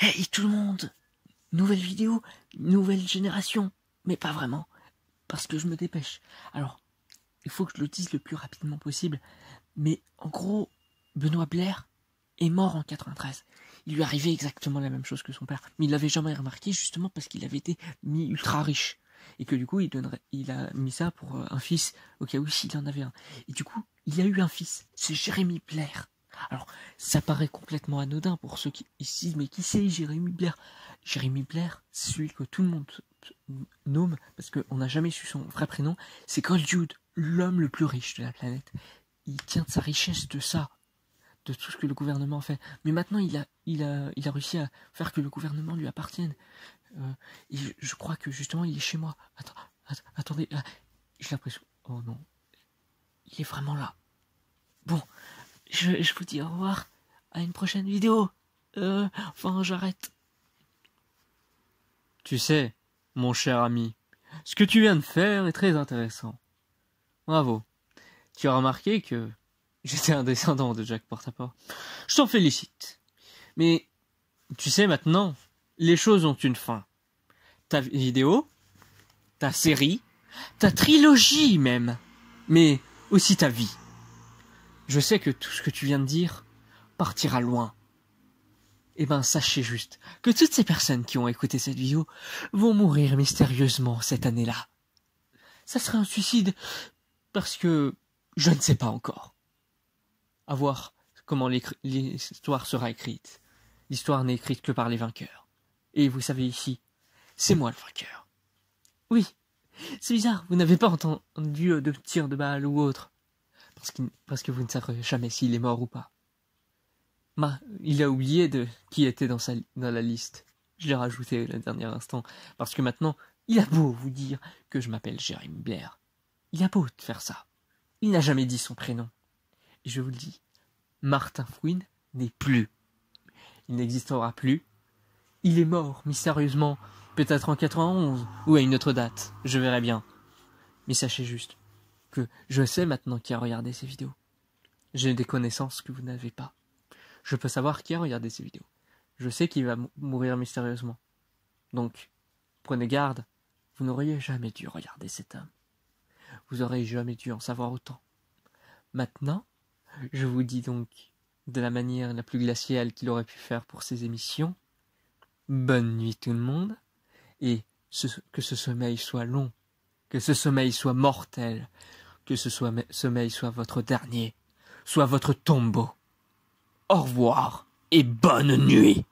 Hey eh, tout le monde Nouvelle vidéo, nouvelle génération, mais pas vraiment, parce que je me dépêche. Alors, il faut que je le dise le plus rapidement possible, mais en gros, Benoît Blair est mort en 93. Il lui arrivait exactement la même chose que son père, mais il l'avait jamais remarqué justement parce qu'il avait été mis ultra riche et que du coup il donnerait, il a mis ça pour euh, un fils au cas où s'il en avait un. Et du coup, il a eu un fils, c'est Jérémy Blair. Alors, ça paraît complètement anodin pour ceux qui disent mais qui c'est Jérémy Blair Jérémy Blair, c'est celui que tout le monde nomme, parce qu'on n'a jamais su son vrai prénom, c'est Gold Jude, l'homme le plus riche de la planète. Il tient de sa richesse de ça, de tout ce que le gouvernement fait. Mais maintenant, il a, il a, il a réussi à faire que le gouvernement lui appartienne. Euh, je, crois que justement, il est chez moi. attendez, j'ai l'impression. Oh non, il est vraiment là je, vous dis au revoir à une prochaine vidéo. Euh, enfin, j'arrête. Tu sais, mon cher ami, ce que tu viens de faire est très intéressant. Bravo. Tu as remarqué que j'étais un descendant de Jack Portaport. Je t'en félicite. Mais tu sais maintenant, les choses ont une fin. Ta vidéo, ta série, ta trilogie même, mais aussi ta vie je sais que tout ce que tu viens de dire partira loin. Eh ben, sachez juste que toutes ces personnes qui ont écouté cette vidéo vont mourir mystérieusement cette année-là. Ça serait un suicide parce que je ne sais pas encore. À voir comment l'histoire sera écrite. L'histoire n'est écrite que par les vainqueurs. Et vous savez ici, c'est moi le vainqueur. Oui, c'est bizarre, vous n'avez pas entendu de tir de balle ou autre parce que, vous ne saurez jamais s'il est mort ou pas. Ma, il a oublié de qui était dans, la liste. Je l'ai rajouté le dernier instant, parce que maintenant, il a beau vous dire que je m'appelle Jérémy Blair. Il a beau de faire ça. Il n'a jamais dit son prénom. Et je vous le dis, Martin Fruin n'est plus. Il n'existera plus. Il est mort, mystérieusement, peut-être en 91 ou à une autre date, je verrai bien. Mais sachez juste que je sais maintenant qui a regardé ces vidéos. J'ai des connaissances que vous n'avez pas. Je peux savoir qui a regardé ces vidéos. Je sais qu'il va mourir mystérieusement. Donc, prenez garde, vous n'auriez jamais dû regarder cet homme. Vous auriez jamais dû en savoir autant. Maintenant, je vous dis donc, de la manière la plus glaciale qu'il aurait pu faire pour ses émissions, bonne nuit tout le monde, et que ce sommeil soit long que ce sommeil soit mortel, que ce sommeil soit votre dernier, soit votre tombeau. Au revoir et bonne nuit.